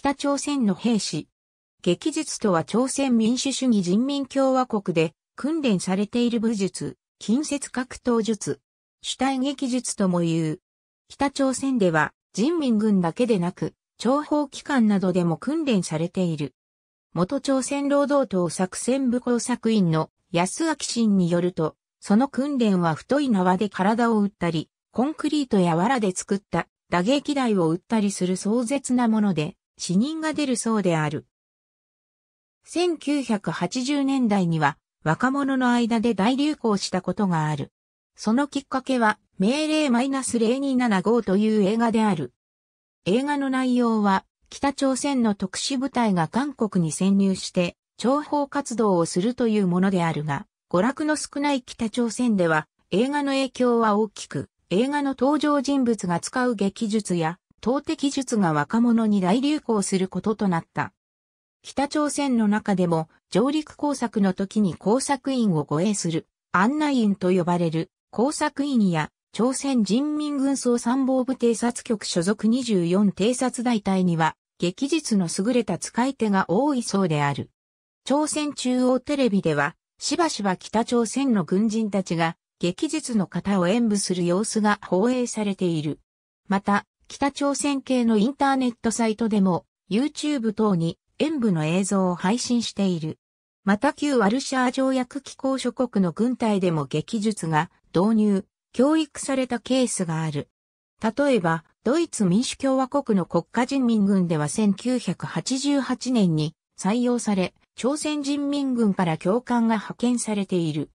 北朝鮮の兵士。劇術とは朝鮮民主主義人民共和国で訓練されている武術、近接格闘術、主体劇術とも言う。北朝鮮では人民軍だけでなく、諜報機関などでも訓練されている。元朝鮮労働党作戦部工作員の安明信によると、その訓練は太い縄で体を打ったり、コンクリートや藁で作った打撃台を打ったりする壮絶なもので、死人が出るそうである。1980年代には若者の間で大流行したことがある。そのきっかけは命令 -0275 という映画である。映画の内容は北朝鮮の特殊部隊が韓国に潜入して諜報活動をするというものであるが、娯楽の少ない北朝鮮では映画の影響は大きく、映画の登場人物が使う劇術や投擲術が若者に大流行することとなった。北朝鮮の中でも上陸工作の時に工作員を護衛する案内員と呼ばれる工作員や朝鮮人民軍総参謀部偵察局所属24偵察大隊には激術の優れた使い手が多いそうである。朝鮮中央テレビではしばしば北朝鮮の軍人たちが激術の方を演舞する様子が放映されている。また、北朝鮮系のインターネットサイトでも、YouTube 等に演武の映像を配信している。また旧ワルシャー条約機構諸国の軍隊でも劇術が導入、教育されたケースがある。例えば、ドイツ民主共和国の国家人民軍では1988年に採用され、朝鮮人民軍から教官が派遣されている。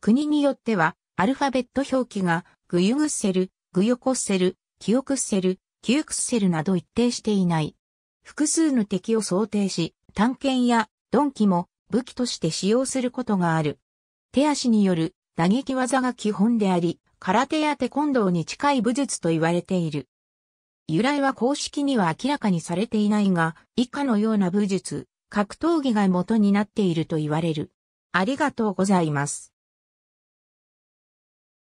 国によっては、アルファベット表記が、グユグッセル、グヨコッセル、キオクッセル、キュークッセルなど一定していない。複数の敵を想定し、探検や鈍器も武器として使用することがある。手足による打撃技が基本であり、空手やテコンドーに近い武術と言われている。由来は公式には明らかにされていないが、以下のような武術、格闘技が元になっていると言われる。ありがとうございます。